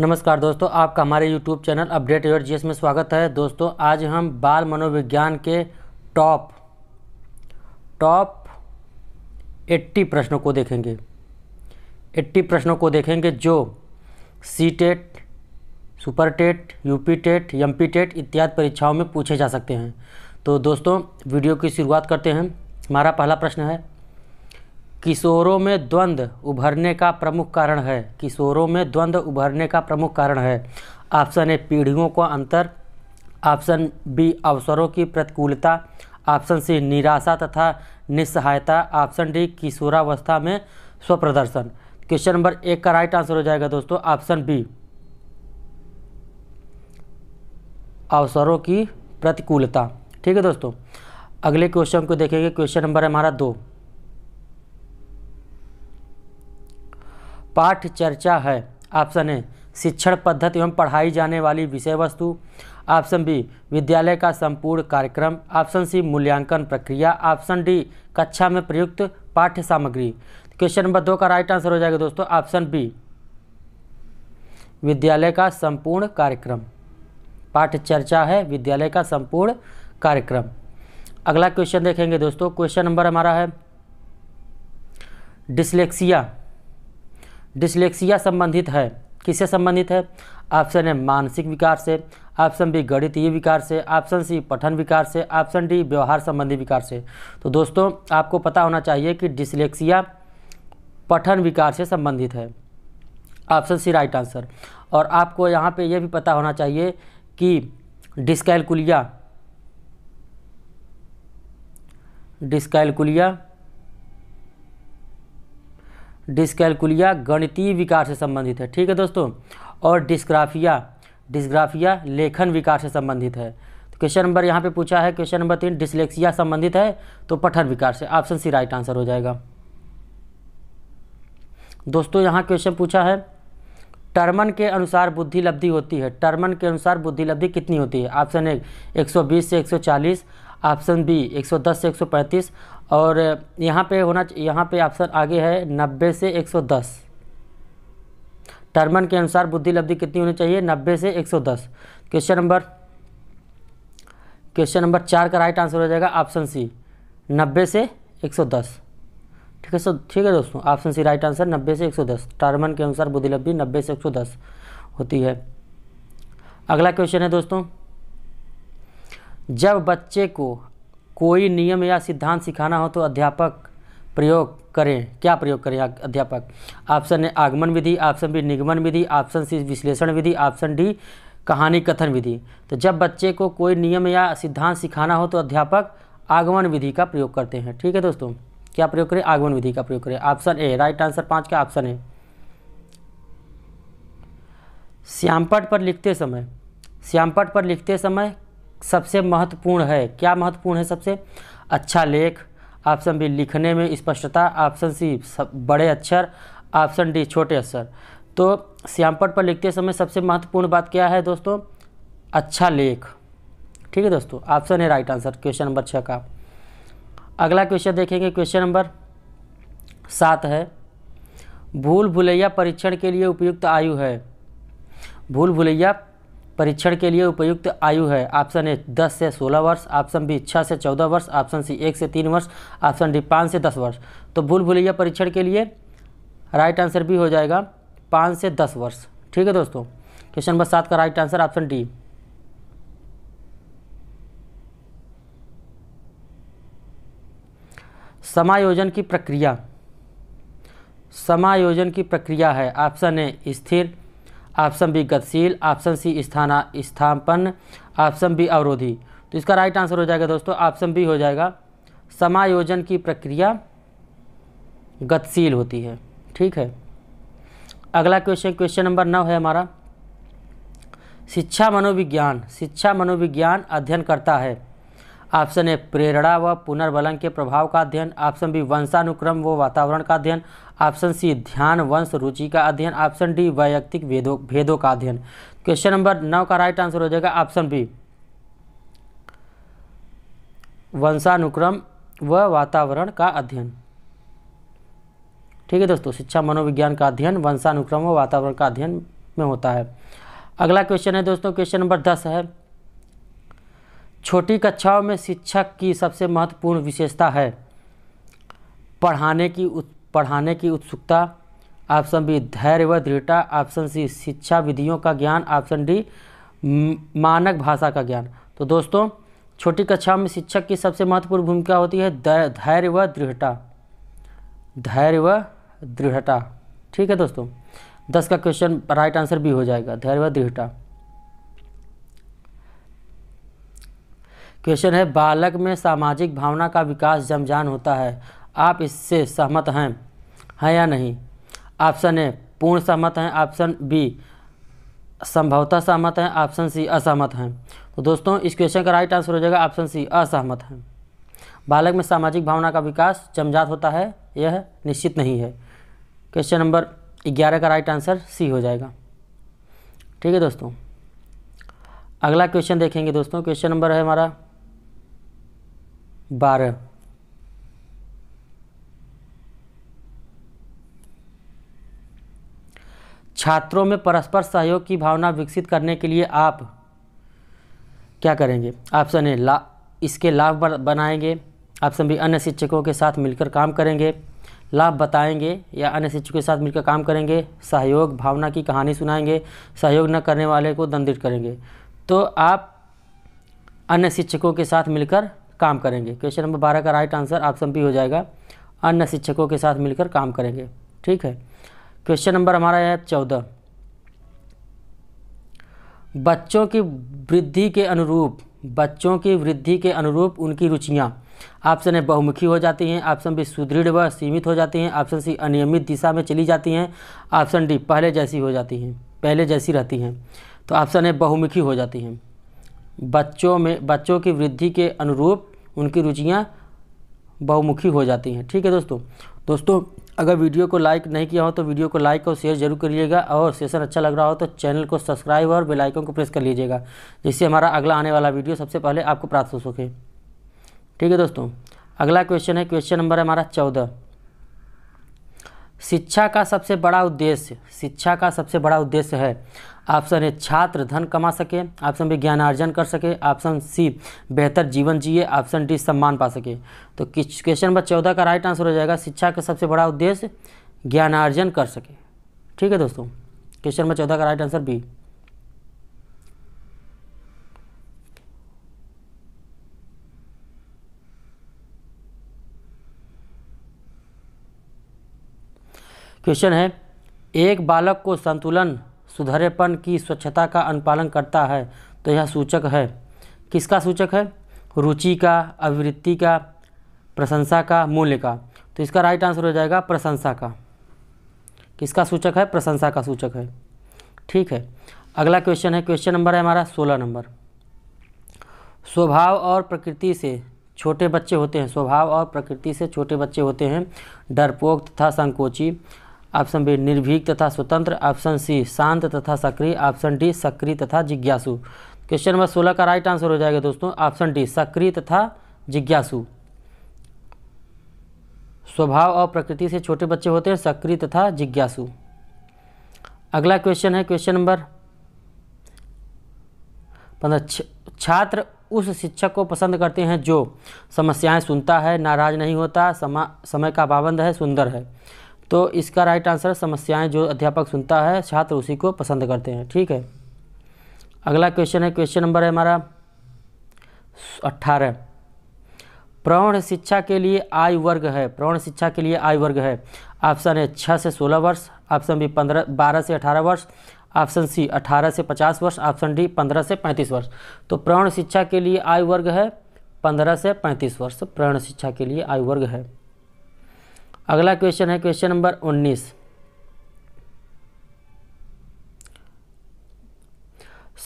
नमस्कार दोस्तों आपका हमारे YouTube channel update your GS में स्वागत है दोस्तों आज हम बाल मनोविज्ञान के टॉप टॉप 80 प्रश्नों को देखेंगे 80 प्रश्नों को देखेंगे जो CTET super TET UP TET P TET इत्यादि परीक्षाओं में पूछे जा सकते हैं तो दोस्तों वीडियो की शुरुआत करते हैं हमारा पहला प्रश्न है किशोरों में द्वंद्व उभरने का प्रमुख कारण है किशोरों में द्वंद्व उभरने का प्रमुख कारण है ऑप्शन ए पीढ़ियों का अंतर ऑप्शन बी अवसरों की प्रतिकूलता ऑप्शन सी निराशा तथा निस्सहायता ऑप्शन डी किशोरावस्था में स्वप्रदर्शन क्वेश्चन नंबर एक का राइट आंसर हो जाएगा दोस्तों ऑप्शन बी अवसरों की प्रतिकूलता ठीक है दोस्तों अगले क्वेश्चन को देखेंगे क्वेश्चन नंबर है हमारा दो पाठ चर्चा है ऑप्शन ए शिक्षण पद्धति एवं पढ़ाई जाने वाली विषय वस्तु ऑप्शन बी विद्यालय का संपूर्ण कार्यक्रम ऑप्शन सी मूल्यांकन प्रक्रिया ऑप्शन डी कक्षा में प्रयुक्त पाठ्य सामग्री क्वेश्चन नंबर दो का राइट आंसर हो जाएगा दोस्तों ऑप्शन बी विद्यालय का संपूर्ण कार्यक्रम पाठ चर्चा है विद्यालय का संपूर्ण कार्यक्रम अगला क्वेश्चन देखेंगे दोस्तों क्वेश्चन नंबर हमारा है डिसलेक्सिया डिसलेक्सिया संबंधित है किससे संबंधित है ऑप्शन ए मानसिक विकार से ऑप्शन बी गणितीय विकार से ऑप्शन सी पठन विकार से ऑप्शन डी व्यवहार संबंधी विकार से तो दोस्तों आपको पता होना चाहिए कि डिसलेक्सिया पठन विकार से संबंधित है ऑप्शन सी राइट आंसर और आपको यहाँ पे यह भी पता होना चाहिए कि डिस्कैलकुलिया डिस्कैलकुलिया डिस्कैलकुलिया गणितीय विकार से संबंधित है ठीक है दोस्तों और डिस्ग्राफिया डिस्ग्राफिया लेखन विकार से संबंधित है तो क्वेश्चन नंबर यहाँ पे पूछा है क्वेश्चन नंबर तीन डिसलेक्सिया संबंधित है तो पठन विकार से ऑप्शन सी राइट आंसर हो जाएगा दोस्तों यहाँ क्वेश्चन पूछा है टर्मन के अनुसार बुद्धि लब्धि होती है टर्मन के अनुसार बुद्धि लब्धि कितनी होती है ऑप्शन एक 120 से 140 ऑप्शन बी 110 से पैंतीस और यहाँ पे होना यहाँ पे ऑप्शन आगे है नब्बे से 110 टर्मन के अनुसार बुद्धि लब्धि कितनी होनी चाहिए नब्बे से 110 क्वेश्चन नंबर क्वेश्चन नंबर चार का राइट आंसर हो जाएगा ऑप्शन सी नब्बे से 110 ठीक है सर ठीक है दोस्तों ऑप्शन सी राइट आंसर नब्बे से 110 टर्मन के अनुसार बुद्धि लब्धि नब्बे से एक होती है अगला क्वेश्चन है दोस्तों जब बच्चे को कोई नियम या सिद्धांत सिखाना हो तो अध्यापक प्रयोग करें क्या प्रयोग करें अध्यापक ऑप्शन ए आगमन विधि ऑप्शन बी निगमन विधि ऑप्शन सी विश्लेषण विधि ऑप्शन डी कहानी कथन विधि तो जब बच्चे को कोई नियम या सिद्धांत सिखाना हो तो अध्यापक आगमन विधि का प्रयोग करते हैं ठीक है दोस्तों क्या प्रयोग करें आगमन विधि का प्रयोग करें ऑप्शन ए राइट आंसर पाँच का ऑप्शन है श्यामपट पर लिखते समय श्यामपट पर लिखते समय सबसे महत्वपूर्ण है क्या महत्वपूर्ण है सबसे अच्छा लेख ऑप्शन बी लिखने में स्पष्टता ऑप्शन सी बड़े अक्षर ऑप्शन डी छोटे अक्षर तो श्यामपट पर लिखते समय सबसे महत्वपूर्ण बात क्या है दोस्तों अच्छा लेख ठीक है दोस्तों ऑप्शन है राइट आंसर क्वेश्चन नंबर छः का अगला क्वेश्चन देखेंगे क्वेश्चन नंबर सात है भूल भुलैया परीक्षण के लिए उपयुक्त आयु है भूल भुलैया परीक्षण के लिए उपयुक्त आयु है ऑप्शन ए दस से सोलह वर्ष ऑप्शन बी 6 से चौदह वर्ष ऑप्शन सी एक से तीन वर्ष ऑप्शन डी 5 से दस वर्ष तो भूल भूलिया परीक्षण के लिए राइट आंसर भी हो जाएगा 5 से दस वर्ष ठीक है दोस्तों क्वेश्चन नंबर सात का राइट आंसर ऑप्शन डी समायोजन की प्रक्रिया समायोजन की प्रक्रिया है ऑप्शन ए स्थिर ऑप्शन बी गतिशील ऑप्शन सी स्थाना स्थापन ऑप्शन बी अवरोधी तो इसका राइट आंसर हो जाएगा दोस्तों ऑप्शन बी हो जाएगा समायोजन की प्रक्रिया गतिशील होती है ठीक है अगला क्वेश्चन क्वेश्चन नंबर नौ है हमारा शिक्षा मनोविज्ञान शिक्षा मनोविज्ञान अध्ययन करता है ऑप्शन ए प्रेरणा व पुनर्बलन के प्रभाव का अध्ययन ऑप्शन बी वंशानुक्रम व वातावरण का अध्ययन ऑप्शन सी ध्यान वंश रुचि का अध्ययन ऑप्शन डी वैयक्तिक भेदों भेदों का अध्ययन क्वेश्चन नंबर नौ का राइट आंसर हो जाएगा ऑप्शन बी वंशानुक्रम व वातावरण का अध्ययन ठीक है दोस्तों शिक्षा मनोविज्ञान का अध्ययन वंशानुक्रम व वातावरण का अध्ययन में होता है अगला क्वेश्चन है दोस्तों क्वेश्चन नंबर दस है छोटी कक्षाओं में शिक्षक की सबसे महत्वपूर्ण विशेषता है पढ़ाने की पढ़ाने की उत्सुकता ऑप्शन बी धैर्य व दृढ़ता ऑप्शन सी शिक्षा विधियों का ज्ञान ऑप्शन डी मानक भाषा का ज्ञान तो दोस्तों छोटी कक्षा में शिक्षक की सबसे महत्वपूर्ण भूमिका होती है धैर्य व दृढ़ता धैर्य व दृढ़ता ठीक है दोस्तों दस का क्वेश्चन राइट आंसर भी हो जाएगा धैर्य व दृढ़ता क्वेश्चन है बालक में सामाजिक भावना का विकास जमजान होता है आप इससे सहमत हैं हैं या नहीं ऑप्शन ए पूर्ण सहमत हैं ऑप्शन बी संभवतः सहमत हैं ऑप्शन सी असहमत हैं तो दोस्तों इस क्वेश्चन का राइट आंसर हो जाएगा ऑप्शन सी असहमत हैं बालक में सामाजिक भावना का विकास जमजात होता है यह निश्चित नहीं है क्वेश्चन नंबर ग्यारह का राइट आंसर सी हो जाएगा ठीक है दोस्तों अगला क्वेश्चन देखेंगे दोस्तों क्वेश्चन नंबर है हमारा बारह छात्रों में परस्पर सहयोग की भावना विकसित करने के लिए आप क्या करेंगे ऑप्शन ए ला इसके लाभ बनाएंगे ऑप्शन बी अन्य शिक्षकों के साथ मिलकर काम करेंगे लाभ बताएंगे या अन्य शिक्षकों के साथ मिलकर काम करेंगे सहयोग भावना की कहानी सुनाएंगे सहयोग न करने वाले को दंडित करेंगे तो आप अन्य शिक्षकों के साथ मिलकर काम करेंगे क्वेश्चन नंबर बारह का राइट आंसर ऑप्शन बी हो जाएगा अन्य शिक्षकों के साथ मिलकर काम करेंगे ठीक है क्वेश्चन नंबर हमारा है चौदह बच्चों की वृद्धि के अनुरूप बच्चों की वृद्धि के अनुरूप उनकी रुचियाँ ऑप्शन ए बहुमुखी हो जाती हैं ऑप्शन बी सुदृढ़ व सीमित हो जाती हैं ऑप्शन सी अनियमित दिशा में चली जाती हैं ऑप्शन डी पहले जैसी हो जाती हैं पहले जैसी रहती हैं तो ऑप्शन ए बहुमुखी हो जाती हैं बच्चों में बच्चों की वृद्धि के अनुरूप उनकी रुचियाँ बहुमुखी हो जाती हैं ठीक है दोस्तों दोस्तों अगर वीडियो को लाइक नहीं किया हो तो वीडियो को लाइक और शेयर जरूर करिएगा और सेशन अच्छा लग रहा हो तो चैनल को सब्सक्राइब और बेल आइकन को प्रेस कर लीजिएगा जिससे हमारा अगला आने वाला वीडियो सबसे पहले आपको प्राप्त हो सके ठीक है दोस्तों अगला क्वेश्चन है क्वेश्चन नंबर है हमारा चौदह शिक्षा का सबसे बड़ा उद्देश्य शिक्षा का सबसे बड़ा उद्देश्य है ऑप्शन ए छात्र धन कमा सके ऑप्शन बी ज्ञानार्जन कर सके ऑप्शन सी बेहतर जीवन जिए ऑप्शन डी सम्मान पा सके तो क्वेश्चन नंबर चौदह का राइट आंसर हो जाएगा शिक्षा का सबसे बड़ा उद्देश्य ज्ञानार्जन कर सके ठीक है दोस्तों क्वेश्चन नंबर चौदह का राइट आंसर बी क्वेश्चन है एक बालक को संतुलन सुधरेपन की स्वच्छता का अनुपालन करता है तो यह सूचक है किसका सूचक है रुचि का अभिवृत्ति का प्रशंसा का मूल्य का तो इसका राइट आंसर हो जाएगा प्रशंसा का किसका सूचक है प्रशंसा का सूचक है ठीक है अगला क्वेश्चन है क्वेश्चन नंबर है हमारा सोलह नंबर स्वभाव और प्रकृति से छोटे बच्चे होते हैं स्वभाव और प्रकृति से छोटे बच्चे होते हैं डरपोक तथा संकोची ऑप्शन बी निर्भीक तथा स्वतंत्र ऑप्शन सी शांत तथा सक्रिय ऑप्शन डी सक्रिय तथा जिज्ञासु क्वेश्चन नंबर सोलह का राइट आंसर हो जाएगा दोस्तों ऑप्शन डी सक्रिय तथा जिज्ञासु स्वभाव और प्रकृति से छोटे बच्चे होते हैं सक्रिय तथा जिज्ञासु अगला क्वेश्चन है क्वेश्चन नंबर पंद्रह छात्र उस शिक्षक को पसंद करते हैं जो समस्याएं सुनता है नाराज नहीं होता समा समय का पाबंद है सुंदर है तो इसका राइट आंसर समस्याएं जो अध्यापक सुनता है छात्र उसी को पसंद करते हैं ठीक है अगला क्वेश्चन है क्वेश्चन नंबर है हमारा अट्ठारह प्रौण शिक्षा के लिए आयु वर्ग है प्रौण शिक्षा के लिए आयु वर्ग है ऑप्शन है छः से सोलह वर्ष ऑप्शन बी पंद्रह बारह से अठारह वर्ष ऑप्शन सी अठारह से पचास वर्ष ऑप्शन डी पंद्रह से पैंतीस वर्ष तो प्रौण शिक्षा के लिए आयु वर्ग है पंद्रह से पैंतीस वर्ष प्रौण शिक्षा के लिए आयु वर्ग है अगला क्वेश्चन है क्वेश्चन नंबर 19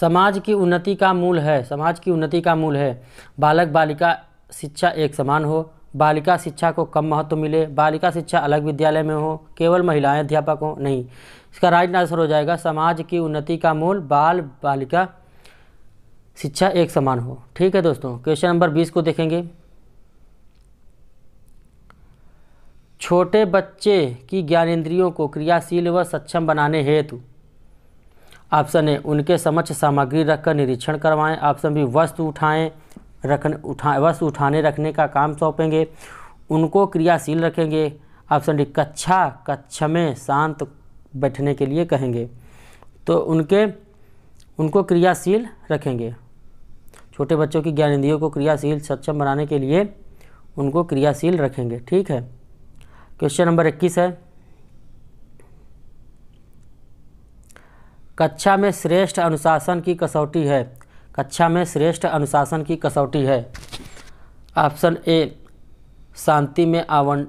समाज की उन्नति का मूल है समाज की उन्नति का मूल है बालक बालिका शिक्षा एक समान हो बालिका शिक्षा को कम महत्व मिले बालिका शिक्षा अलग विद्यालय में हो केवल महिलाएं अध्यापक हों नहीं इसका राइट आंसर हो जाएगा समाज की उन्नति का मूल बाल बालिका शिक्षा एक समान हो ठीक है दोस्तों क्वेश्चन नंबर बीस को देखेंगे छोटे बच्चे की ज्ञान इंद्रियों को क्रियाशील व सक्षम बनाने हेतु ऑप्शन ए उनके समक्ष सामग्री रखकर निरीक्षण करवाएं ऑप्शन बी वस्तु उठाएं रखने उठा वस्तु उठाने रखने का काम सौंपेंगे उनको क्रियाशील रखेंगे ऑप्शन डी कक्षा कक्ष में शांत बैठने के लिए कहेंगे तो उनके उनको क्रियाशील रखेंगे छोटे बच्चों की ज्ञान इंद्रियों को क्रियाशील सक्षम बनाने के लिए उनको क्रियाशील रखेंगे ठीक है क्वेश्चन नंबर इक्कीस है कक्षा में श्रेष्ठ अनुशासन की कसौटी है कक्षा में श्रेष्ठ अनुशासन की कसौटी है ऑप्शन ए शांति में आवं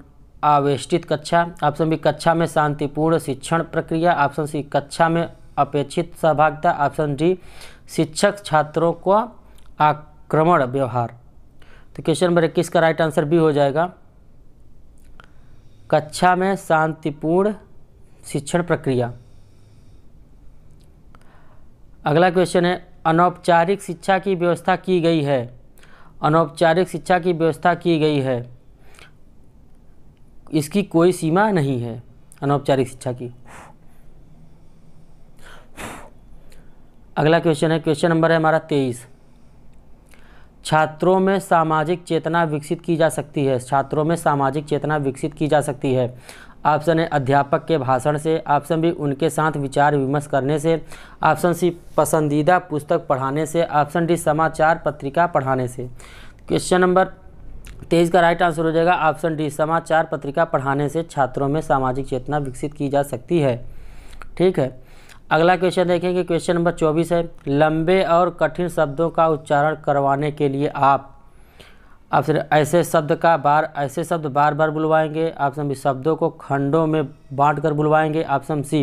आवेष्टित कक्षा ऑप्शन बी कक्षा में शांतिपूर्ण शिक्षण प्रक्रिया ऑप्शन सी कक्षा में अपेक्षित सहभागिता ऑप्शन डी शिक्षक छात्रों को आक्रमण व्यवहार तो क्वेश्चन नंबर इक्कीस का राइट आंसर बी हो जाएगा कक्षा में शांतिपूर्ण शिक्षण प्रक्रिया अगला क्वेश्चन है अनौपचारिक शिक्षा की व्यवस्था की गई है अनौपचारिक शिक्षा की व्यवस्था की गई है इसकी कोई सीमा नहीं है अनौपचारिक शिक्षा की अगला क्वेश्चन है क्वेश्चन नंबर है हमारा तेईस छात्रों में सामाजिक चेतना विकसित की जा सकती है छात्रों में सामाजिक चेतना विकसित की जा सकती है ऑप्शन है अध्यापक के भाषण से ऑप्शन बी उनके साथ विचार विमर्श करने से ऑप्शन सी पसंदीदा पुस्तक पढ़ाने से ऑप्शन डी समाचार पत्रिका पढ़ाने से क्वेश्चन नंबर तेईस का राइट आंसर हो जाएगा ऑप्शन डी समाचार पत्रिका पढ़ाने से छात्रों में सामाजिक चेतना विकसित की जा सकती है ठीक है अगला क्वेश्चन देखेंगे क्वेश्चन नंबर चौबीस है लंबे और कठिन शब्दों का उच्चारण करवाने के लिए आप ऑप्शन ऐसे शब्द का बार ऐसे शब्द बार बार बुलवाएंगे ऑप्शन बी शब्दों को खंडों में बांट कर बुलवाएंगे ऑप्शन सी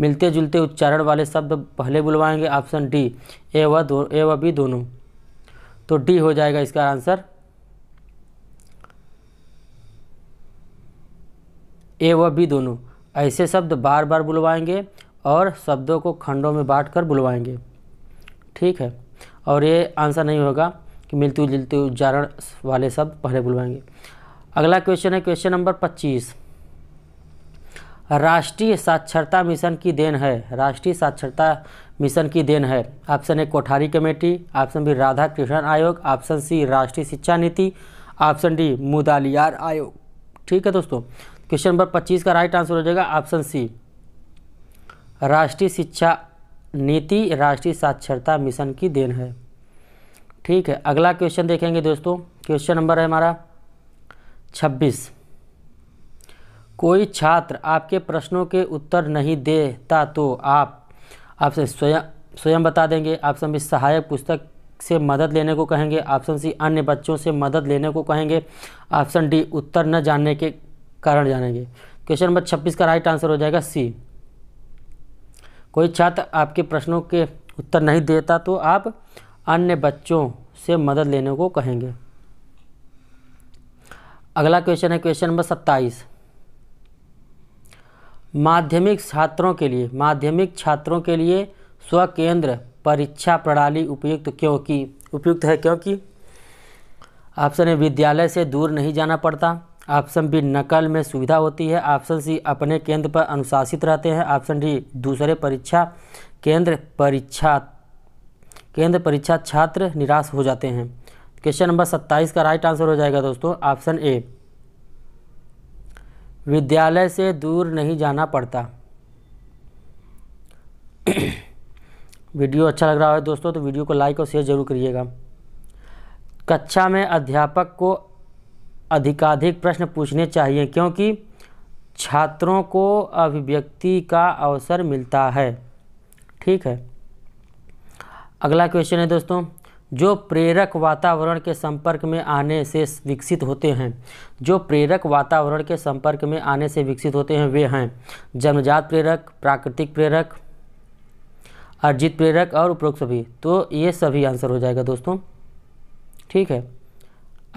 मिलते जुलते उच्चारण वाले शब्द पहले बुलवाएंगे ऑप्शन डी ए व दो ए व बी दोनों तो डी हो जाएगा इसका आंसर ए व बी दोनों ऐसे शब्द बार बार बुलवाएंगे और शब्दों को खंडों में बांट कर बुलवाएंगे ठीक है और ये आंसर नहीं होगा कि मिलते जुलते उच्चारण वाले शब्द पहले बुलवाएंगे अगला क्वेश्चन है क्वेश्चन नंबर पच्चीस राष्ट्रीय साक्षरता मिशन की देन है राष्ट्रीय साक्षरता मिशन की देन है option A Kothari committee option B Radha Krishna आयोग ऑप्शन सी राष्ट्रीय शिक्षा नीति ऑप्शन डी मुदालियार आयोग ठीक है दोस्तों क्वेश्चन नंबर पच्चीस का राइट आंसर हो जाएगा ऑप्शन सी राष्ट्रीय शिक्षा नीति राष्ट्रीय साक्षरता मिशन की देन है ठीक है अगला क्वेश्चन देखेंगे दोस्तों क्वेश्चन नंबर है हमारा छब्बीस कोई छात्र आपके प्रश्नों के उत्तर नहीं देता तो आप आपसे स्वयं स्वयं बता देंगे ऑप्शन बी सहायक पुस्तक से मदद लेने को कहेंगे ऑप्शन सी अन्य बच्चों से मदद लेने को कहेंगे ऑप्शन डी उत्तर न जानने के कारण जानेंगे क्वेश्चन नंबर छब्बीस का राइट आंसर हो जाएगा सी कोई छात्र आपके प्रश्नों के उत्तर नहीं देता तो आप अन्य बच्चों से मदद लेने को कहेंगे अगला क्वेश्चन है क्वेश्चन नंबर सत्ताईस माध्यमिक छात्रों के लिए माध्यमिक छात्रों के लिए स्वकेंद्र परीक्षा प्रणाली उपयुक्त क्योंकि उपयुक्त है क्योंकि आपसे विद्यालय से दूर नहीं जाना पड़ता ऑप्शन बी नकल में सुविधा होती है ऑप्शन सी अपने केंद्र पर अनुशासित रहते हैं ऑप्शन डी दूसरे परीक्षा केंद्र परीक्षा केंद्र परीक्षा छात्र निराश हो जाते हैं क्वेश्चन नंबर सत्ताईस का राइट आंसर हो जाएगा दोस्तों ऑप्शन ए विद्यालय से दूर नहीं जाना पड़ता वीडियो अच्छा लग रहा है दोस्तों तो वीडियो को लाइक और शेयर जरूर करिएगा कक्षा में अध्यापक को अधिकाधिक प्रश्न पूछने चाहिए क्योंकि छात्रों को अभिव्यक्ति का अवसर मिलता है ठीक है अगला क्वेश्चन है दोस्तों जो प्रेरक वातावरण के संपर्क में आने से विकसित होते हैं जो प्रेरक वातावरण के संपर्क में आने से विकसित होते हैं वे हैं जन्मजात प्रेरक प्राकृतिक प्रेरक अर्जित प्रेरक और उपरोक्त सभी तो ये सभी आंसर हो जाएगा दोस्तों ठीक है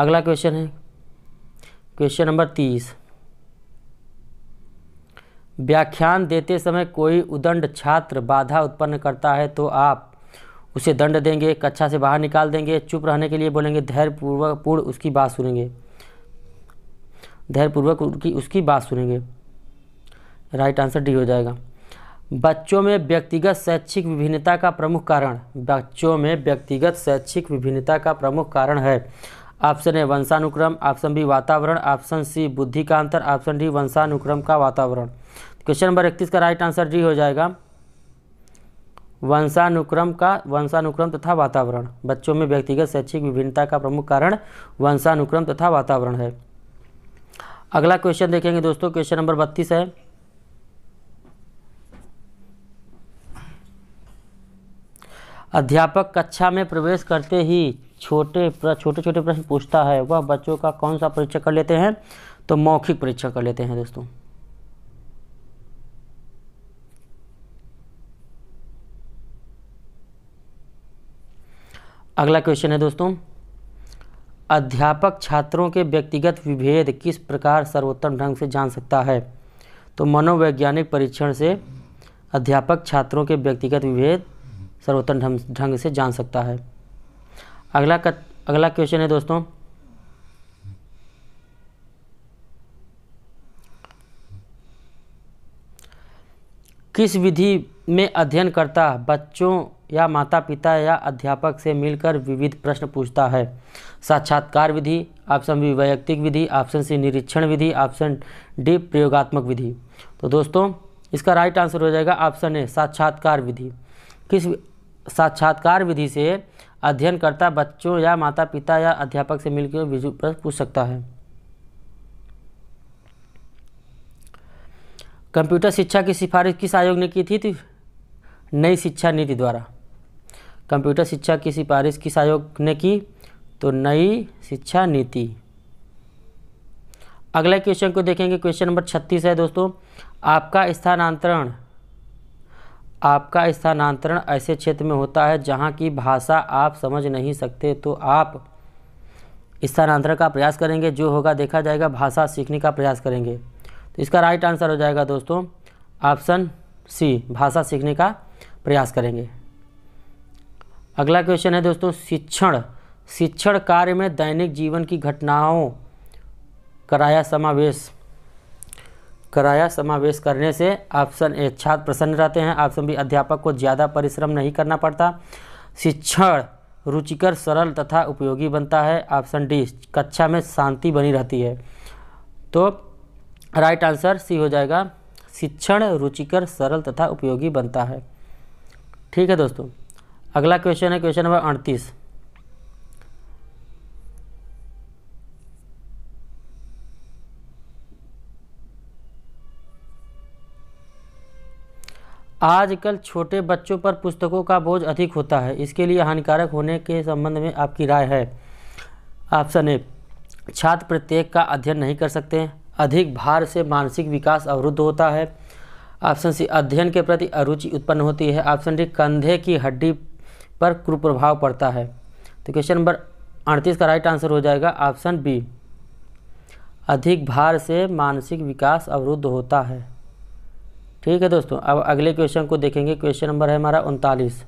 अगला क्वेश्चन है क्वेश्चन नंबर तीस व्याख्यान देते समय कोई उदंड छात्र बाधा उत्पन्न करता है तो आप उसे दंड देंगे कक्षा से बाहर निकाल देंगे चुप रहने के लिए बोलेंगे धैर्यपूर्वक पूर्ण उसकी बात सुनेंगे धैर्यपूर्वक उनकी उसकी बात सुनेंगे राइट आंसर डी हो जाएगा बच्चों में व्यक्तिगत शैक्षिक विभिन्नता का प्रमुख कारण बच्चों में व्यक्तिगत शैक्षिक विभिन्नता का प्रमुख कारण है ऑप्शन ए वंशानुक्रम ऑप्शन बी वातावरण ऑप्शन सी बुद्धि का अंतर ऑप्शन डी वंशानुक्रम का वातावरण क्वेश्चन नंबर इकतीस का राइट आंसर डी हो जाएगा वंशानुक्रम का वंशानुक्रम तथा वातावरण बच्चों में व्यक्तिगत शैक्षिक विभिन्नता का प्रमुख कारण वंशानुक्रम तथा वातावरण है अगला क्वेश्चन देखेंगे दोस्तों क्वेश्चन नंबर बत्तीस है अध्यापक कक्षा में प्रवेश करते ही छोटे छोटे छोटे प्रश्न पूछता है वह बच्चों का कौन सा परीक्षा कर लेते हैं तो मौखिक परीक्षा कर लेते हैं दोस्तों अगला क्वेश्चन है दोस्तों अध्यापक छात्रों के व्यक्तिगत विभेद किस प्रकार सर्वोत्तम ढंग से जान सकता है तो मनोवैज्ञानिक परीक्षण से अध्यापक छात्रों के व्यक्तिगत विभेद सर्वोत्तम ढंग से जान सकता है अगला कत, अगला क्वेश्चन है दोस्तों किस विधि में अध्ययनकर्ता बच्चों या माता पिता या अध्यापक से मिलकर विविध प्रश्न पूछता है साक्षात्कार विधि ऑप्शन बी वैयक्तिक विधि ऑप्शन सी निरीक्षण विधि ऑप्शन डी प्रयोगात्मक विधि तो दोस्तों इसका राइट आंसर हो जाएगा ऑप्शन ए साक्षात्कार विधि किस साक्षात्कार विधि से अध्ययनकर्ता बच्चों या माता पिता या अध्यापक से मिलकर विजु प्रश्न पूछ सकता है कंप्यूटर शिक्षा की सिफारिश किस आयोग ने की थी, थी? तो नई शिक्षा नीति द्वारा कंप्यूटर शिक्षा की सिफारिश किस आयोग ने की तो नई शिक्षा नीति अगले क्वेश्चन को देखेंगे क्वेश्चन नंबर छत्तीस है दोस्तों आपका स्थानांतरण आपका स्थानांतरण ऐसे क्षेत्र में होता है जहाँ की भाषा आप समझ नहीं सकते तो आप स्थानांतरण का प्रयास करेंगे जो होगा देखा जाएगा भाषा सीखने का प्रयास करेंगे तो इसका राइट आंसर हो जाएगा दोस्तों ऑप्शन सी भाषा सीखने का प्रयास करेंगे अगला क्वेश्चन है दोस्तों शिक्षण शिक्षण कार्य में दैनिक जीवन की घटनाओं कराया समावेश कराया समावेश करने से ऑप्शन ए छात्र प्रसन्न रहते हैं ऑप्शन बी अध्यापक को ज़्यादा परिश्रम नहीं करना पड़ता शिक्षण रुचिकर सरल तथा उपयोगी बनता है ऑप्शन डी कक्षा में शांति बनी रहती है तो राइट आंसर सी हो जाएगा शिक्षण रुचिकर सरल तथा उपयोगी बनता है ठीक है दोस्तों अगला क्वेश्चन है क्वेश्चन नंबर अड़तीस आजकल छोटे बच्चों पर पुस्तकों का बोझ अधिक होता है इसके लिए हानिकारक होने के संबंध में आपकी राय है ऑप्शन ए छात्र प्रत्येक का अध्ययन नहीं कर सकते अधिक भार से मानसिक विकास अवरुद्ध होता है ऑप्शन सी अध्ययन के प्रति अरुचि उत्पन्न होती है ऑप्शन डी कंधे की हड्डी पर कुप्रभाव पड़ता है तो क्वेश्चन नंबर अड़तीस का राइट आंसर हो जाएगा ऑप्शन बी अधिक भार से मानसिक विकास अवरुद्ध होता है ठीक है दोस्तों अब अगले क्वेश्चन को देखेंगे क्वेश्चन नंबर है हमारा उनतालीस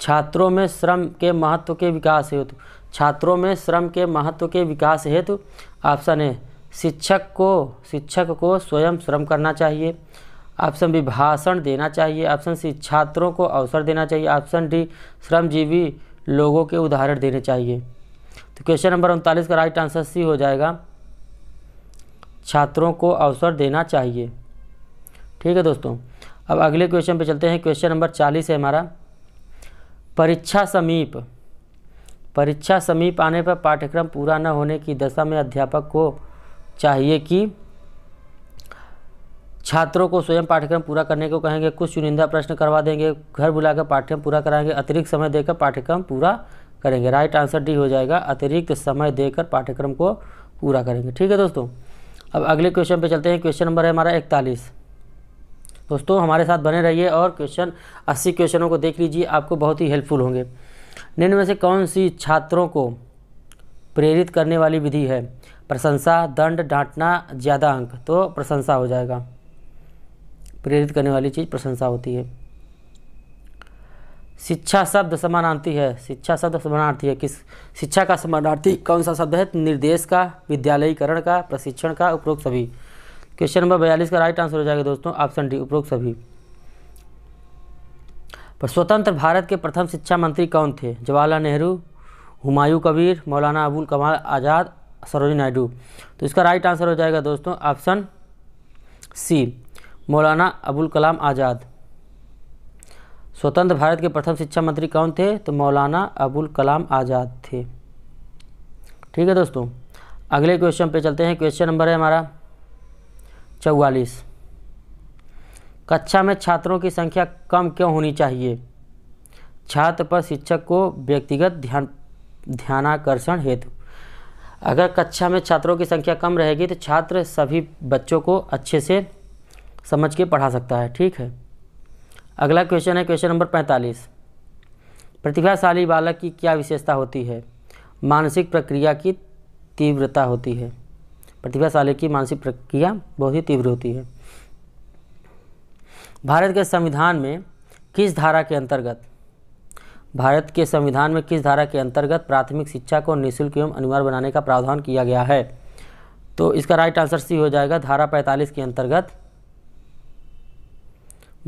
छात्रों में श्रम के महत्व के विकास हेतु छात्रों में श्रम के महत्व के विकास हेतु ऑप्शन ए शिक्षक को शिक्षक को स्वयं श्रम करना चाहिए ऑप्शन बी भाषण देना चाहिए ऑप्शन सी छात्रों को अवसर देना चाहिए ऑप्शन डी श्रमजीवी लोगों के उदाहरण देने चाहिए तो क्वेश्चन नंबर उनतालीस का राइट आंसर सी हो जाएगा छात्रों को अवसर देना चाहिए ठीक है दोस्तों अब अगले क्वेश्चन पे चलते हैं क्वेश्चन नंबर चालीस है हमारा परीक्षा समीप परीक्षा समीप आने पर पाठ्यक्रम पूरा न होने की दशा में अध्यापक को चाहिए कि छात्रों को स्वयं पाठ्यक्रम पूरा करने को कहेंगे कुछ चुनिंदा प्रश्न करवा देंगे घर बुलाकर पाठ्यक्रम पूरा कराएंगे अतिरिक्त समय देकर पाठ्यक्रम पूरा करेंगे राइट आंसर डी हो जाएगा अतिरिक्त समय देकर पाठ्यक्रम को पूरा करेंगे ठीक है दोस्तों अब अगले क्वेश्चन पे चलते हैं क्वेश्चन नंबर है हमारा इकतालीस दोस्तों हमारे साथ बने रहिए और क्वेश्चन अस्सी क्वेश्चनों को देख लीजिए आपको बहुत ही हेल्पफुल होंगे निम्न में से कौन सी छात्रों को प्रेरित करने वाली विधि है प्रशंसा दंड डांटना ज़्यादा अंक तो प्रशंसा हो जाएगा प्रेरित करने वाली चीज़ प्रशंसा होती है शिक्षा शब्द समानार्थी है शिक्षा शब्द समानार्थी है किस शिक्षा का समानार्थी कौन सा शब्द है निर्देश का विद्यालयीकरण का प्रशिक्षण का उपरोक्त सभी क्वेश्चन नंबर बयालीस का राइट आंसर हो जाएगा दोस्तों ऑप्शन डी उपरोक्त सभी पर स्वतंत्र भारत के प्रथम शिक्षा मंत्री कौन थे जवाहरलाल नेहरू हुमायूं कबीर मौलाना अबुल कमाल आज़ाद सरोजी नायडू तो इसका राइट आंसर हो जाएगा दोस्तों ऑप्शन सी मौलाना अबुल कलाम आज़ाद स्वतंत्र भारत के प्रथम शिक्षा मंत्री कौन थे तो मौलाना अबुल कलाम आज़ाद थे ठीक है दोस्तों अगले क्वेश्चन पे चलते हैं क्वेश्चन नंबर है हमारा चौवालीस कक्षा में छात्रों की संख्या कम क्यों होनी चाहिए छात्र पर शिक्षक को व्यक्तिगत ध्यान ध्यानाकर्षण हेतु अगर कक्षा में छात्रों की संख्या कम रहेगी तो छात्र सभी बच्चों को अच्छे से समझ के पढ़ा सकता है ठीक है अगला क्वेश्चन है क्वेश्चन नंबर पैंतालीस प्रतिभाशाली बालक की क्या विशेषता होती है मानसिक प्रक्रिया की तीव्रता होती है प्रतिभाशाली की मानसिक प्रक्रिया बहुत ही तीव्र होती है भारत के संविधान में किस धारा के अंतर्गत भारत के संविधान में किस धारा के अंतर्गत प्राथमिक शिक्षा को निःशुल्क एवं अनिवार्य बनाने का प्रावधान किया गया है तो इसका राइट आंसर सी हो जाएगा धारा 45 के अंतर्गत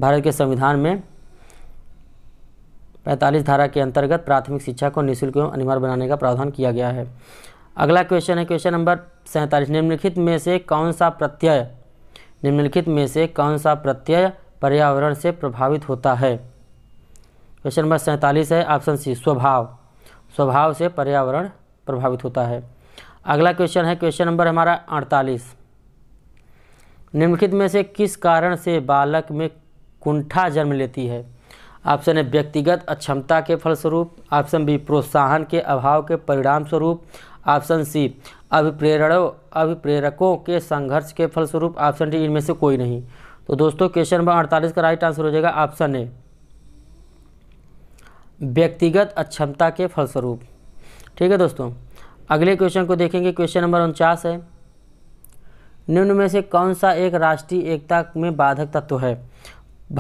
भारत के संविधान में 45 धारा के अंतर्गत प्राथमिक शिक्षा को निःशुल्क एवं अनिवार्य बनाने का प्रावधान किया गया है अगला क्वेश्चन है क्वेश्चन नंबर सैंतालीस निम्नलिखित में से कौन सा प्रत्यय निम्नलिखित में से कौन सा प्रत्यय पर्यावरण से प्रभावित होता है क्वेश्चन नंबर सैंतालीस है ऑप्शन सी स्वभाव स्वभाव से पर्यावरण प्रभावित होता है अगला क्वेश्चन है क्वेश्चन नंबर हमारा अड़तालीस निम्नलिखित में से किस कारण से बालक में कुंठा जन्म लेती है ऑप्शन है व्यक्तिगत अक्षमता के फलस्वरूप ऑप्शन बी प्रोत्साहन के अभाव के परिणाम स्वरूप ऑप्शन सी अभिप्रेरण अभिप्रेरकों के संघर्ष के फलस्वरूप ऑप्शन डी इनमें से कोई नहीं तो दोस्तों क्वेश्चन नंबर अड़तालीस का राइट आंसर हो जाएगा ऑप्शन ए व्यक्तिगत अक्षमता के फलस्वरूप ठीक है दोस्तों अगले क्वेश्चन को देखेंगे क्वेश्चन नंबर उनचास है निम्न में से कौन सा एक राष्ट्रीय एकता में बाधक तत्व है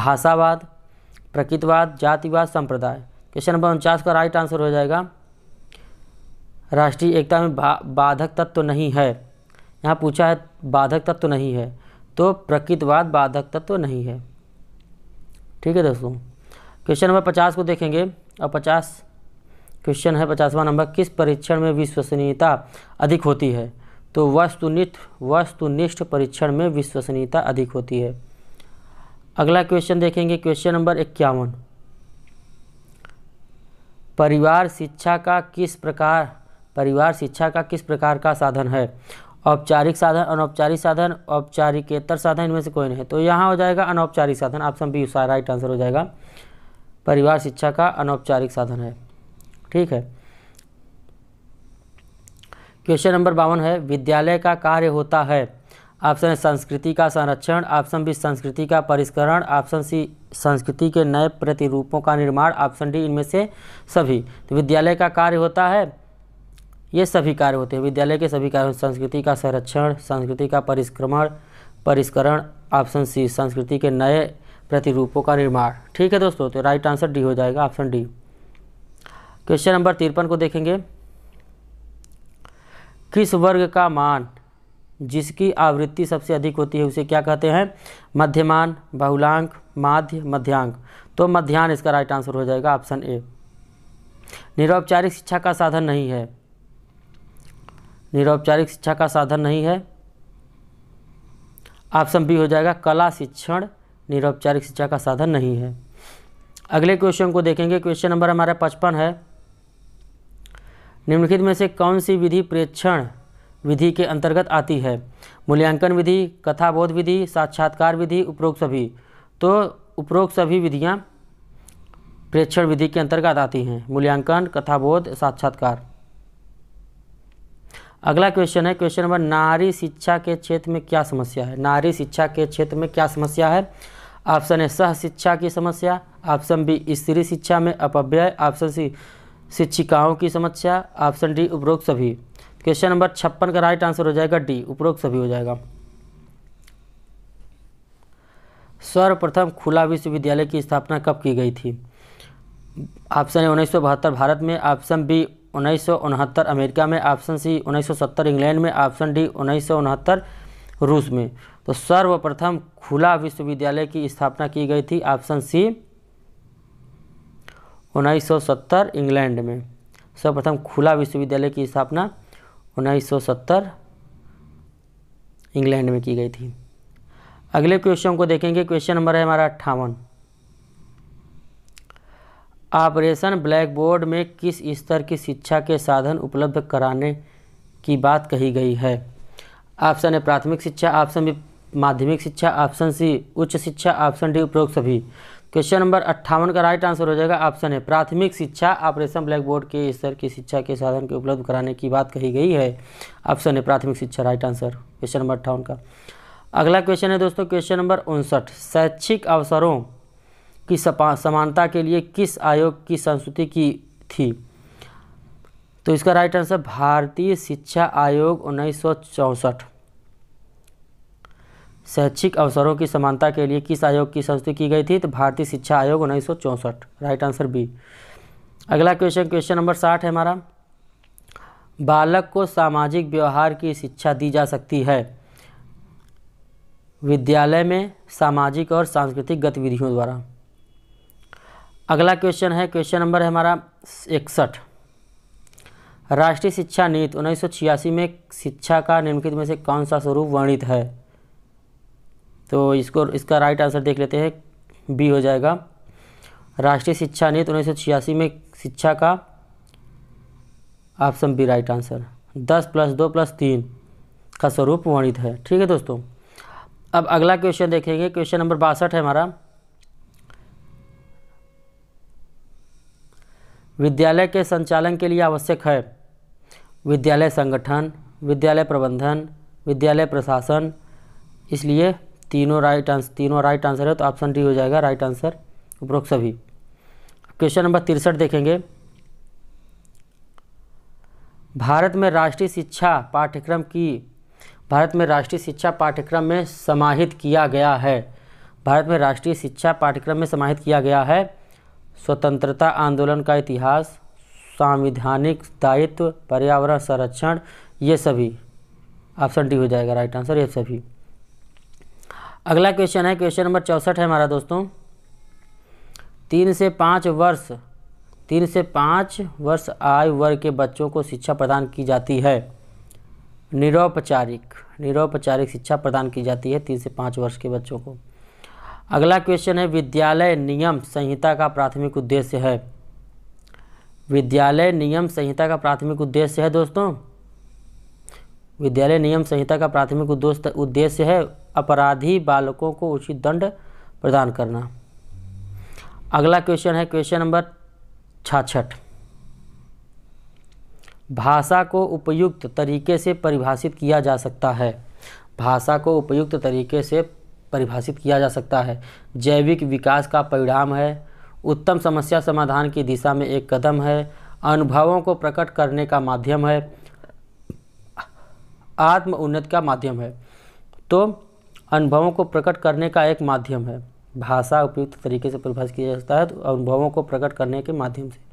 भाषावाद प्रकृतवाद जातिवाद संप्रदाय क्वेश्चन नंबर उनचास का राइट आंसर हो जाएगा राष्ट्रीय एकता में बाधक तत्व तो नहीं है यहाँ पूछा है बाधक तत्व तो नहीं है तो प्रकृतवाद बाधक तत्व तो नहीं है ठीक है दोस्तों क्वेश्चन नंबर पचास को देखेंगे और पचास क्वेश्चन है पचासवा नंबर किस परीक्षण में विश्वसनीयता अधिक होती है तो वस्तुनिष्ठ वस्तुनिष्ठ परीक्षण में विश्वसनीयता अधिक होती है अगला क्वेश्चन देखेंगे क्वेश्चन नंबर इक्यावन परिवार शिक्षा का किस प्रकार परिवार शिक्षा का किस प्रकार का साधन है औपचारिक साधन अनौपचारिक साधन औपचारिकेतर साधन इनमें से कोई नहीं तो यहाँ हो जाएगा अनौपचारिक साधन आप बी राइट आंसर हो जाएगा परिवार शिक्षा का अनौपचारिक साधन है ठीक है क्वेश्चन नंबर बावन है विद्यालय का कार्य होता है ऑप्शन है संस्कृति का संरक्षण ऑप्शन बी संस्कृति का परिष्करण ऑप्शन सी संस्कृति के नए प्रतिरूपों का निर्माण ऑप्शन डी इनमें से सभी तो विद्यालय का कार्य होता है ये सभी कार्य होते हैं विद्यालय के सभी कार्य संस्कृति का संरक्षण संस्कृति का परिष्क्रमण परिष्करण ऑप्शन सी संस्कृति के नए प्रतिरूपों का निर्माण ठीक है दोस्तों तो राइट आंसर डी हो जाएगा ऑप्शन डी क्वेश्चन नंबर तिरपन को देखेंगे किस वर्ग का मान जिसकी आवृत्ति सबसे अधिक होती है उसे क्या कहते हैं मध्यमान बहुलांक माध्य मध्यांक तो मध्यान्ह इसका राइट आंसर हो जाएगा ऑप्शन ए निरौपचारिक शिक्षा का साधन नहीं है निरौपचारिक शिक्षा का साधन नहीं है ऑप्शन बी हो जाएगा कला शिक्षण निरौपचारिक शिक्षा का साधन नहीं है अगले क्वेश्चन को देखेंगे क्वेश्चन नंबर हमारा पचपन है निम्नलिखित में से कौन सी विधि प्रेक्षण विधि के अंतर्गत आती है मूल्यांकन विधि कथाबोध विधि साक्षात्कार विधि उपरोक्त सभी तो उपरोक्त सभी विधियाँ प्रेक्षण विधि के अंतर्गत आती हैं मूल्यांकन कथाबोध साक्षात्कार अगला क्वेश्चन है क्वेश्चन नंबर नारी शिक्षा के क्षेत्र में क्या समस्या है नारी शिक्षा के क्षेत्र में क्या समस्या है ऑप्शन ए सह शिक्षा की समस्या ऑप्शन बी स्त्री शिक्षा में अपव्यय ऑप्शन सी शिक्षिकाओं की समस्या ऑप्शन डी उपरोक्त सभी क्वेश्चन नंबर छप्पन का राइट आंसर हो जाएगा डी उपरोक्त सभी हो जाएगा सर्वप्रथम खुला विश्वविद्यालय की स्थापना कब की गई थी ऑप्शन ए उन्नीस भारत में ऑप्शन बी उन्नीस अमेरिका में ऑप्शन सी 1970 इंग्लैंड में ऑप्शन डी उन्नीस रूस में तो सर्वप्रथम खुला विश्वविद्यालय की स्थापना की गई थी ऑप्शन सी 1970 इंग्लैंड में सर्वप्रथम खुला विश्वविद्यालय की स्थापना 1970 इंग्लैंड में की गई थी अगले क्वेश्चन को देखेंगे क्वेश्चन नंबर है हमारा अट्ठावन ऑपरेशन ब्लैकबोर्ड में किस स्तर की शिक्षा के साधन उपलब्ध कराने की बात कही गई है ऑप्शन ए प्राथमिक शिक्षा ऑप्शन बी माध्यमिक शिक्षा ऑप्शन सी उच्च शिक्षा ऑप्शन डी उपरोक्त सभी क्वेश्चन नंबर अट्ठावन का राइट आंसर हो जाएगा ऑप्शन है प्राथमिक शिक्षा ऑपरेशन ब्लैक बोर्ड के स्तर की शिक्षा के साधन के उपलब्ध कराने की बात कही गई है ऑप्शन है प्राथमिक शिक्षा राइट आंसर क्वेश्चन नंबर अट्ठावन का अगला क्वेश्चन है दोस्तों क्वेश्चन नंबर उनसठ शैक्षिक अवसरों की समानता के लिए किस आयोग की संस्तुति की थी तो इसका राइट आंसर भारतीय शिक्षा आयोग उन्नीस शैक्षिक अवसरों की समानता के लिए किस आयोग की संस्तुति की गई थी तो भारतीय शिक्षा आयोग उन्नीस राइट आंसर बी अगला क्वेश्चन क्वेश्चन नंबर साठ है हमारा बालक को सामाजिक व्यवहार की शिक्षा दी जा सकती है विद्यालय में सामाजिक और सांस्कृतिक गतिविधियों द्वारा अगला क्वेश्चन है क्वेश्चन नंबर है हमारा इकसठ राष्ट्रीय शिक्षा नीति उन्नीस में शिक्षा का निम्नलिखित में से कौन सा स्वरूप वर्णित है तो इसको इसका राइट आंसर देख लेते हैं बी हो जाएगा राष्ट्रीय शिक्षा नीति उन्नीस में शिक्षा का ऑप्शन बी राइट आंसर दस प्लस दो प्लस तीन का स्वरूप वर्णित है ठीक है दोस्तों अब अगला क्वेश्चन देखेंगे क्वेश्चन नंबर बासठ है हमारा विद्यालय के संचालन के लिए आवश्यक है विद्यालय संगठन विद्यालय प्रबंधन विद्यालय प्रशासन इसलिए तीनों राइट आंसर तीनों राइट आंसर है तो ऑप्शन डी हो जाएगा राइट आंसर उपरोक्त सभी क्वेश्चन नंबर तिरसठ देखेंगे भारत में राष्ट्रीय शिक्षा पाठ्यक्रम की भारत में राष्ट्रीय शिक्षा पाठ्यक्रम में समाहित किया गया है भारत में राष्ट्रीय शिक्षा पाठ्यक्रम में समाहित किया गया है स्वतंत्रता आंदोलन का इतिहास संविधानिक दायित्व पर्यावरण संरक्षण ये सभी ऑप्शन डी हो जाएगा राइट आंसर ये सभी अगला क्वेश्चन है क्वेश्चन नंबर चौंसठ है हमारा दोस्तों तीन से पाँच वर्ष तीन से पाँच वर्ष आयु वर्ग के बच्चों को शिक्षा प्रदान की जाती है निरौपचारिक निरौपचारिक शिक्षा प्रदान की जाती है तीन से पाँच वर्ष के बच्चों को अगला क्वेश्चन है विद्यालय नियम संहिता का प्राथमिक उद्देश्य है विद्यालय नियम संहिता का प्राथमिक उद्देश्य है दोस्तों विद्यालय नियम संहिता का प्राथमिक उद्देश्य है अपराधी बालकों को उचित दंड प्रदान करना अगला क्वेश्चन है क्वेश्चन नंबर छाछठ भाषा को उपयुक्त तरीके से परिभाषित किया जा सकता है भाषा को उपयुक्त तरीके से परिभाषित किया जा सकता है जैविक विकास का परिणाम है उत्तम समस्या समाधान की दिशा में एक कदम है अनुभवों को प्रकट करने का माध्यम है आत्म उन्नति का माध्यम है तो अनुभवों को प्रकट करने का एक माध्यम है भाषा उपयुक्त तरीके से परिभाषित किया जा सकता है तो अनुभवों को प्रकट करने के माध्यम से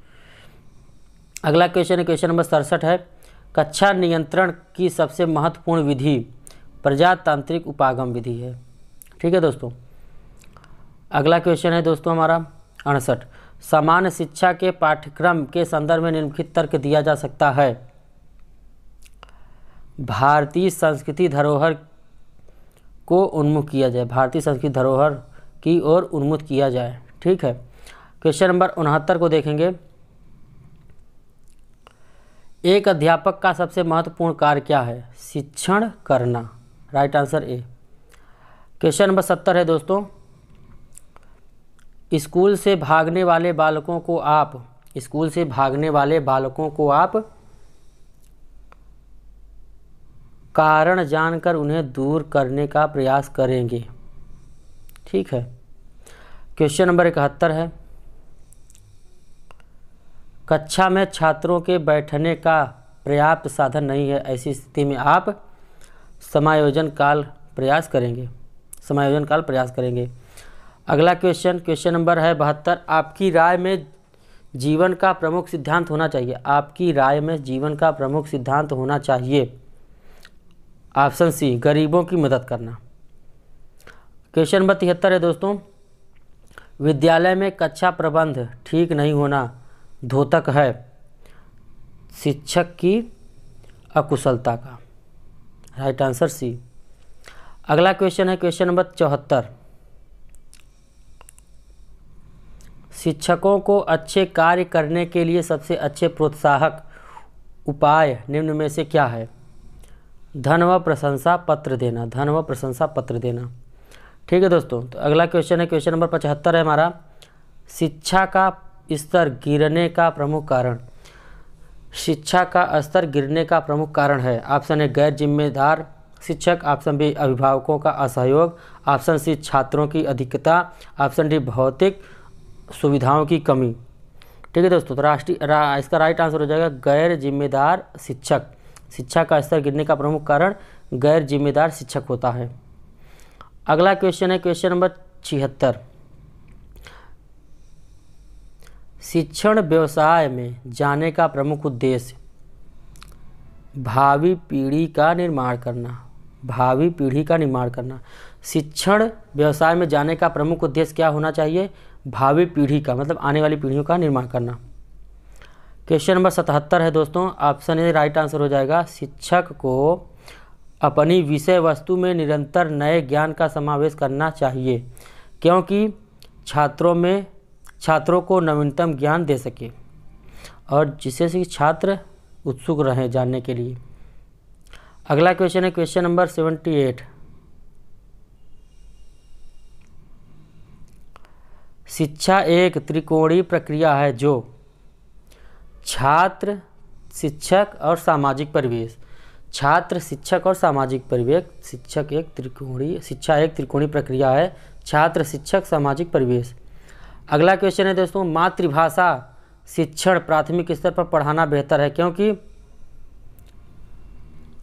अगला क्वेश्चन है क्वेश्चन नंबर सड़सठ है कक्षा नियंत्रण की सबसे महत्वपूर्ण विधि प्रजातांत्रिक उपागम विधि है ठीक है दोस्तों अगला क्वेश्चन है दोस्तों हमारा अड़सठ सामान्य शिक्षा के पाठ्यक्रम के संदर्भ में निम्नलिखित तर्क दिया जा सकता है भारतीय संस्कृति धरोहर को उन्मुख किया जाए भारतीय संस्कृति धरोहर की ओर उन्मुख किया जाए ठीक है क्वेश्चन नंबर उनहत्तर को देखेंगे एक अध्यापक का सबसे महत्वपूर्ण कार्य क्या है शिक्षण करना right answer A question number सत्तर है दोस्तों स्कूल से भागने वाले बालकों को आप स्कूल से भागने वाले बालकों को आप कारण जानकर उन्हें दूर करने का प्रयास करेंगे ठीक है क्वेश्चन नंबर इकहत्तर है कक्षा में छात्रों के बैठने का पर्याप्त साधन नहीं है ऐसी स्थिति में आप समायोजन काल प्रयास करेंगे समायोजन काल प्रयास करेंगे अगला क्वेश्चन क्वेश्चन नंबर है बहत्तर आपकी राय में जीवन का प्रमुख सिद्धांत होना चाहिए आपकी राय में जीवन का प्रमुख सिद्धांत होना चाहिए ऑप्शन सी गरीबों की मदद करना क्वेश्चन नंबर तिहत्तर है दोस्तों विद्यालय में कक्षा प्रबंध ठीक नहीं होना धोतक है शिक्षक की अकुशलता का राइट आंसर सी अगला क्वेश्चन है क्वेश्चन नंबर चौहत्तर शिक्षकों को अच्छे कार्य करने के लिए सबसे अच्छे प्रोत्साहक उपाय निम्न में से क्या है धन व प्रशंसा पत्र देना धन व प्रशंसा पत्र देना ठीक है दोस्तों तो अगला क्वेश्चन है क्वेश्चन नंबर पचहत्तर है हमारा शिक्षा का स्तर गिरने का प्रमुख कारण शिक्षा का स्तर गिरने का प्रमुख कारण है ऑप्शन है गैर जिम्मेदार शिक्षक ऑप्शन बी अभिभावकों का असहयोग ऑप्शन सी छात्रों की अधिकता ऑप्शन डी भौतिक सुविधाओं की कमी ठीक है दोस्तों तो राष्ट्रीय रा, इसका राइट आंसर हो जाएगा गैर जिम्मेदार शिक्षक शिक्षा का स्तर गिरने का प्रमुख कारण गैर जिम्मेदार शिक्षक होता है अगला क्वेश्चन है क्वेश्चन नंबर छिहत्तर शिक्षण व्यवसाय में जाने का प्रमुख उद्देश्य भावी पीढ़ी का निर्माण करना भावी पीढ़ी का निर्माण करना शिक्षण व्यवसाय में जाने का प्रमुख उद्देश्य क्या होना चाहिए भावी पीढ़ी का मतलब आने वाली पीढ़ियों का निर्माण करना क्वेश्चन नंबर सतहत्तर है दोस्तों ऑप्शन ए राइट आंसर हो जाएगा शिक्षक को अपनी विषय वस्तु में निरंतर नए ज्ञान का समावेश करना चाहिए क्योंकि छात्रों में छात्रों को नवीनतम ज्ञान दे सके और जिससे कि छात्र उत्सुक रहें जानने के लिए अगला क्वेश्चन है क्वेश्चन नंबर सेवेंटी एट शिक्षा एक त्रिकोणीय प्रक्रिया है जो छात्र शिक्षक और सामाजिक परिवेश छात्र शिक्षक और सामाजिक परिवेश शिक्षक एक त्रिकोणीय शिक्षा एक त्रिकोणीय प्रक्रिया है छात्र शिक्षक सामाजिक परिवेश अगला क्वेश्चन है दोस्तों मातृभाषा शिक्षण प्राथमिक स्तर पर पढ़ाना बेहतर है क्योंकि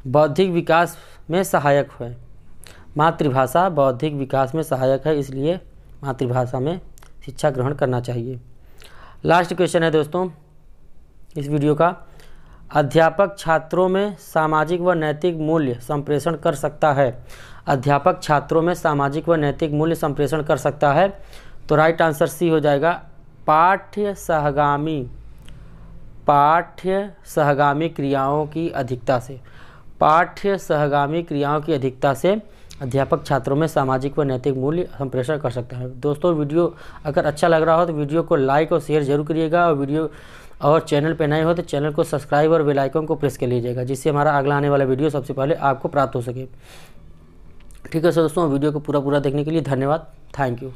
बौद्धिक विकास में सहायक है मातृभाषा बौद्धिक विकास में सहायक है इसलिए मातृभाषा में शिक्षा ग्रहण करना चाहिए लास्ट क्वेश्चन है दोस्तों इस वीडियो का अध्यापक छात्रों में सामाजिक व नैतिक मूल्य संप्रेषण कर सकता है अध्यापक छात्रों में सामाजिक व नैतिक मूल्य संप्रेषण कर सकता है तो राइट आंसर सी हो जाएगा पाठ्य सहगामी पाठ्य सहगामी क्रियाओं की अधिकता से पाठ्य सहगामी क्रियाओं की अधिकता से अध्यापक छात्रों में सामाजिक व नैतिक मूल्य संप्रेषण कर सकते हैं दोस्तों वीडियो अगर अच्छा लग रहा हो तो वीडियो को लाइक और शेयर जरूर करिएगा और वीडियो और चैनल पर नए हो तो चैनल को सब्सक्राइब और बेलाइकन को प्रेस कर लीजिएगा जिससे हमारा अगला आने वाला वीडियो सबसे पहले आपको प्राप्त हो सके ठीक है सर दोस्तों वीडियो को पूरा पूरा देखने के लिए धन्यवाद थैंक यू